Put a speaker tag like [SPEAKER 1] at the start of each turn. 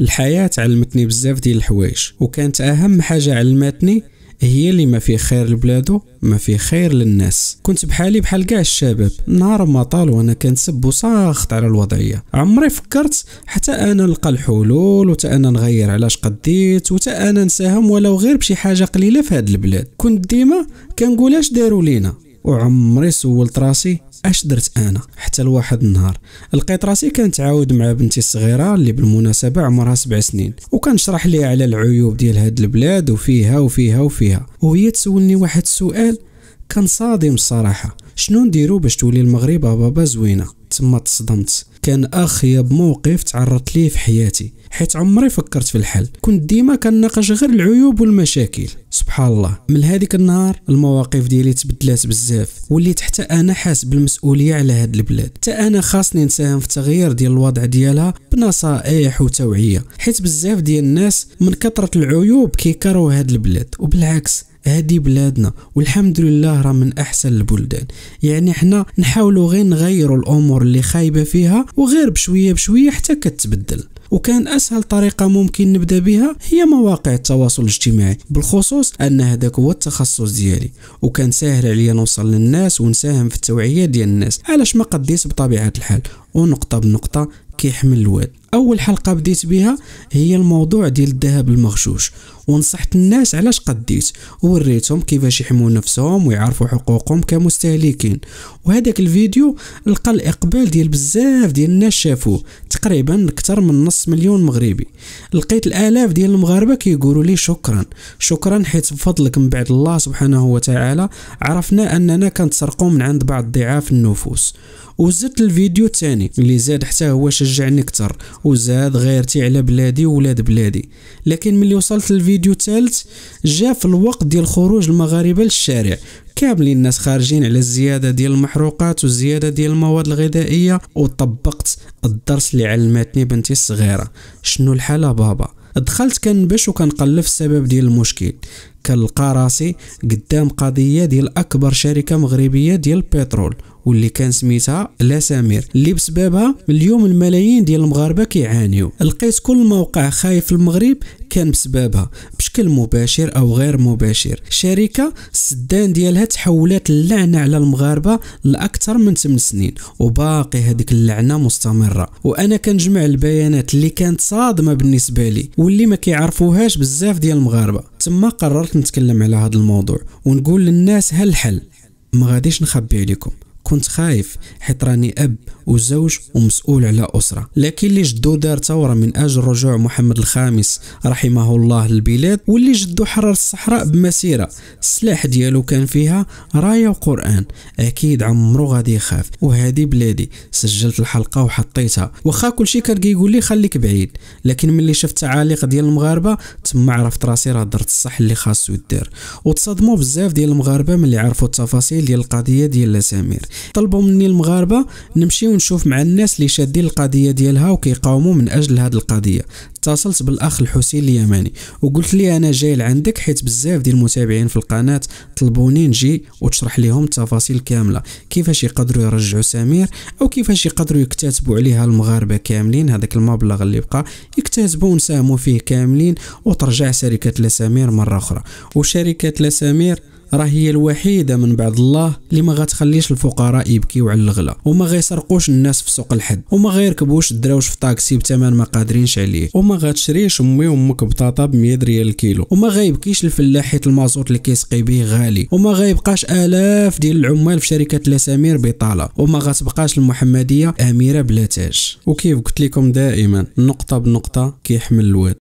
[SPEAKER 1] الحياة علمتني بزاف ديال الحوايج وكانت أهم حاجة علمتني هي اللي ما في خير لبلادو ما في خير للناس كنت بحالي بحال كاع الشباب نهار ما طال وانا كنسب وساخط على الوضعيه عمري فكرت حتى انا نلقى الحلول وتا انا نغير علاش قديت وتا انا نساهم ولو غير بشي حاجه قليله في هاد البلاد كنت ديما كنقول اش داروا لينا وعمري سولت راسي اش درت انا حتى لواحد النهار لقيت راسي كنتعاود مع بنتي الصغيره اللي بالمناسبه عمرها سبع سنين وكنشرح ليها على العيوب ديال هاد البلاد وفيها وفيها وفيها وهي تسولني واحد السؤال كان صادم الصراحه شنو نديرو باش تولي المغرب بابا زوينه تما تصدمت كان اخيب موقف تعرضت ليه في حياتي حيت عمري فكرت في الحل كنت ديما كنناقش غير العيوب والمشاكل سبحان الله من هذيك النهار المواقف ديالي تبدلات بزاف وليت حتى انا حاس بالمسؤوليه على هاد البلاد حتى انا خاصني نساهم في التغيير ديال الوضع ديالها بنصائح وتوعيه حيت بزاف ديال الناس من كثره العيوب كيكرهوا هاد البلاد وبالعكس هذه بلادنا والحمد لله راه من احسن البلدان يعني حنا نحاولوا غير نغيروا الامور اللي خايبه فيها وغير بشويه بشويه حتى كتبدل وكان اسهل طريقه ممكن نبدا بها هي مواقع التواصل الاجتماعي بالخصوص ان هذاك هو التخصص ديالي وكان ساهل عليا نوصل للناس ونساهم في التوعيه ديال الناس علاش ما قديس بطبيعه الحال ونقطه بنقطه كيحمل الواد اول حلقه بديت بها هي الموضوع ديال الذهب المغشوش ونصحت الناس علاش قديت ووريتهم كيفاش يحموا نفسهم ويعرفوا حقوقهم كمستهلكين وهذاك الفيديو لقى الاقبال ديال بزاف ديال الناس شافوه تقريبا اكثر من نص مليون مغربي لقيت الالاف ديال المغاربه كيقولوا لي شكرا شكرا حيت بفضلك من بعد الله سبحانه وتعالى عرفنا اننا كنتسرقوا من عند بعض ضعاف النفوس وزدت الفيديو الثاني اللي زاد حتى هو شجعني اكثر وزاد غيرتي على بلادي وولاد بلادي لكن ملي وصلت للفيديو الثالث جا في الوقت ديال خروج المغاربه للشارع كاملين الناس خارجين على الزياده ديال المحروقات والزياده ديال المواد الغذائيه وطبقت الدرس اللي علمتني بنتي الصغيره شنو الحاله بابا دخلت كنبش وكنقلب السبب ديال المشكل كنلقى راسي قدام قضيه ديال اكبر شركه مغربيه ديال البترول واللي كان سميتها لا سمير اللي بسببها اليوم الملايين ديال المغاربه كيعانيو لقيت كل موقع خايف في المغرب كان بسببها بشكل مباشر او غير مباشر شركه السدان ديالها تحولات اللعنه على المغاربه لاكثر من 8 سنين وباقي هذيك اللعنه مستمره وانا كنجمع البيانات اللي كانت صادمه بالنسبه لي واللي ما كيعرفوهاش بزاف ديال المغاربه تما قررت نتكلم على هذا الموضوع ونقول للناس هالحل ما غاديش نخبي عليكم كنت خايف حيت راني اب وزوج ومسؤول على اسره لكن اللي جدو دار ثوره من اجل رجوع محمد الخامس رحمه الله للبلاد واللي جدو حرر الصحراء بمسيره السلاح ديالو كان فيها رايه وقران اكيد عمرو غادي يخاف وهذه بلادي سجلت الحلقه وحطيتها واخا كلشي كان كيقول لي خليك بعيد لكن ملي شفت تعاليق ديال المغاربه تما عرفت راسي راه درت الصح اللي خاصو يدير وتصدموا بزاف ديال المغاربه ملي عرفوا التفاصيل ديال القضيه ديال سمير طلبوا مني المغاربه نمشي ونشوف مع الناس اللي شادين القضيه ديالها وكيقاوموا من اجل هذه القضيه اتصلت بالاخ الحسين اليماني وقلت لي انا جاي لعندك حيت بزاف ديال المتابعين في القناه طلبوني نجي وتشرح لهم التفاصيل كامله كيفاش يقدروا يرجعوا سمير او كيفاش يقدروا يكتاتبوا عليها المغاربه كاملين هذاك المبلغ اللي بقى يكتاتبوا ونساهموا فيه كاملين وترجع شركه لسمير مره اخرى وشركه لسمير راه هي الوحيده من بعد الله اللي ما غتخليش الفقراء يبكيو على الغلا وما غيسرقوش الناس في سوق الحد وما غيركبوش الدراوش في طاكسي بثمن ما قادرينش عليه وما غتشريش امي وامك بطاطا ب 100 ريال الكيلو وما غيبكيش الفلاح حيت المازوت اللي كيسقي به غالي وما غيبقاش الاف ديال العمال في شركه الاسامير بطاله وما غتبقاش المحمديه اميره بلا تاج وكيف قلت لكم دائما نقطه بنقطه كيحمل الواد